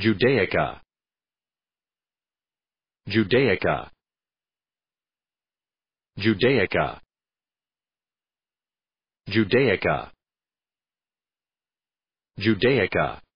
Judaica Judaica Judaica Judaica Judaica